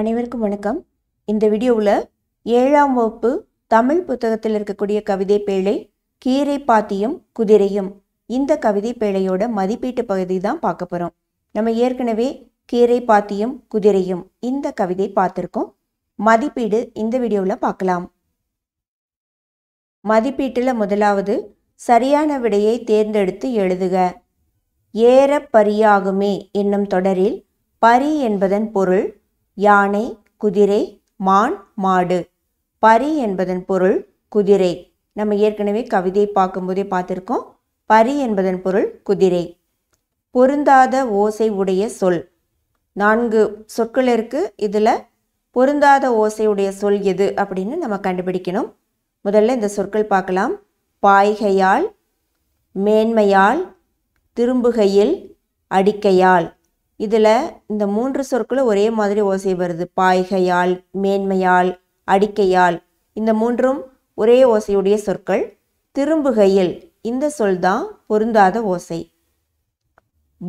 அனைவருக்கும் வணக்கம் இந்த வீடியோவில் ஏழாம் வகுப்பு தமிழ் புத்தகத்தில் இருக்கக்கூடிய கவிதை பேழை கீரை பாத்தியும் குதிரையும் இந்த கவிதை பேழையோட மதிப்பீட்டு பகுதி தான் பார்க்க போகிறோம் நம்ம ஏற்கனவே கீரை பாத்தியும் குதிரையும் இந்த கவிதை பார்த்துருக்கோம் மதிப்பீடு இந்த வீடியோவில் பார்க்கலாம் மதிப்பீட்டில் முதலாவது சரியான விடையை தேர்ந்தெடுத்து எழுதுக ஏற பரியாகுமே என்னும் தொடரில் பரி என்பதன் பொருள் யானை குதிரை மான் மாடு பரி என்பதன் பொருள் குதிரை நம்ம ஏற்கனவே கவிதை பார்க்கும்போதே பார்த்துருக்கோம் பரி என்பதன் பொருள் குதிரை பொருந்தாத ஓசை உடைய சொல் நான்கு சொற்கள் இருக்குது இதில் பொருந்தாத ஓசையுடைய சொல் எது அப்படின்னு நம்ம கண்டுபிடிக்கணும் முதல்ல இந்த சொற்கள் பார்க்கலாம் பாய்கையால் மேன்மையால் திரும்புகையில் அடிக்கையால் இதில் இந்த மூன்று சொற்களும் ஒரே மாதிரி ஓசை வருது பாய்கையால் மேன்மையால் அடிக்கையால் இந்த மூன்றும் ஒரே ஓசையுடைய சொற்கள் திரும்புகையில் இந்த சொல் தான் பொருந்தாத ஓசை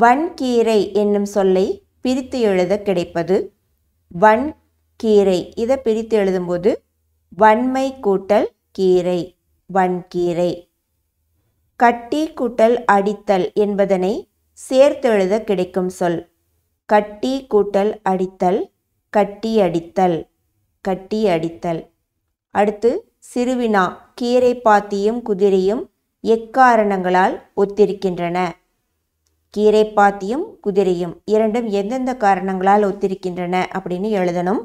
வன்கீரை என்னும் சொல்லை பிரித்து எழுத கிடைப்பது வன் கீரை இதை பிரித்து எழுதும்போது வன்மை கூட்டல் கீரை வன்கீரை கட்டி கூட்டல் அடித்தல் என்பதனை சேர்த்து எழுத கிடைக்கும் சொல் கட்டி கூட்டல் அடித்தல் கட்டி அடித்தல் கட்டி அடித்தல் அடுத்து சிறுவினா கீரை பாத்தியும் குதிரையும் எக்காரணங்களால் ஒத்திருக்கின்றன கீரை பாத்தியும் குதிரையும் இரண்டும் எந்தெந்த காரணங்களால் ஒத்திருக்கின்றன அப்படின்னு எழுதணும்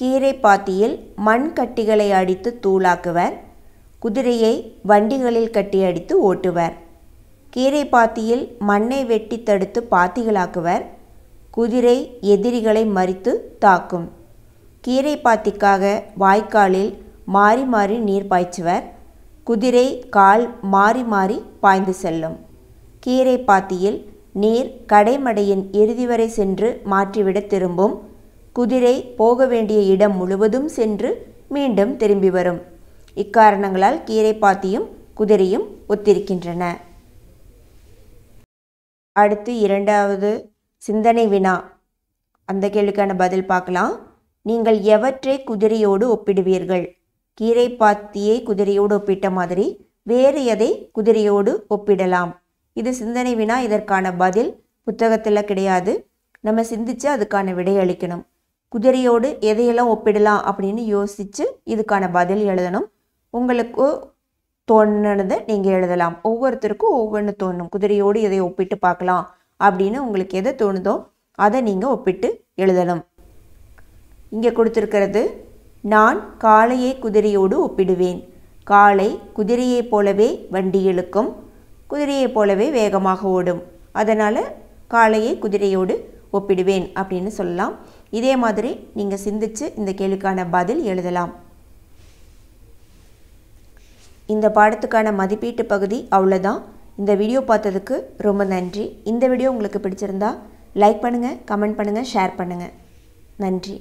கீரை பாத்தியில் மண் கட்டிகளை அடித்து தூளாக்குவர் குதிரையை வண்டிகளில் கட்டி அடித்து ஓட்டுவர் கீரை பாத்தியில் மண்ணை வெட்டி தடுத்து பாத்திகளாக்குவர் குதிரை எதிரிகளை மறித்து தாக்கும் கீரை பாத்திக்காக வாய்க்காலில் மாறி மாறி நீர் பாய்ச்சுவர் குதிரை கால் மாறி மாறி பாய்ந்து செல்லும் கீரை பாத்தியில் நீர் கடைமடையின் இறுதி வரை சென்று மாற்றிவிட திரும்பும் குதிரை போக வேண்டிய இடம் முழுவதும் சென்று மீண்டும் திரும்பி வரும் இக்காரணங்களால் கீரை பாத்தியும் குதிரையும் ஒத்திருக்கின்றன அடுத்து இரண்டாவது சிந்தனை வினா அந்த கேள்விக்கான பதில் பார்க்கலாம் நீங்கள் எவற்றை குதிரையோடு ஒப்பிடுவீர்கள் கீரை பாத்தியை குதிரையோடு ஒப்பிட்ட மாதிரி வேறு எதை குதிரையோடு ஒப்பிடலாம் இது சிந்தனை வினா இதற்கான பதில் புத்தகத்தில் கிடையாது நம்ம சிந்தித்து அதுக்கான விடை அளிக்கணும் குதிரையோடு எதையெல்லாம் ஒப்பிடலாம் அப்படின்னு யோசித்து இதுக்கான பதில் எழுதணும் உங்களுக்கு தோணுனதை நீங்கள் எழுதலாம் ஒவ்வொருத்தருக்கும் ஒவ்வொன்று தோணும் குதிரையோடு இதை ஒப்பிட்டு பார்க்கலாம் அப்படின்னு உங்களுக்கு எதை தோணுதோ அதை நீங்கள் ஒப்பிட்டு எழுதணும் இங்கே கொடுத்துருக்கிறது நான் காளையை குதிரையோடு ஒப்பிடுவேன் காளை குதிரையைப் போலவே வண்டி இழுக்கும் குதிரையைப் போலவே வேகமாக ஓடும் அதனால் காளையை குதிரையோடு ஒப்பிடுவேன் அப்படின்னு சொல்லலாம் இதே மாதிரி நீங்கள் சிந்தித்து இந்த கேள்விக்கான பதில் எழுதலாம் இந்த பாடத்துக்கான மதிப்பீட்டு பகுதி அவ்வளோதான் இந்த வீடியோ பார்த்ததுக்கு ரொம்ப நன்றி இந்த வீடியோ உங்களுக்கு பிடிச்சிருந்தா லைக் பண்ணுங்கள் கமெண்ட் பண்ணுங்கள் ஷேர் பண்ணுங்கள் நன்றி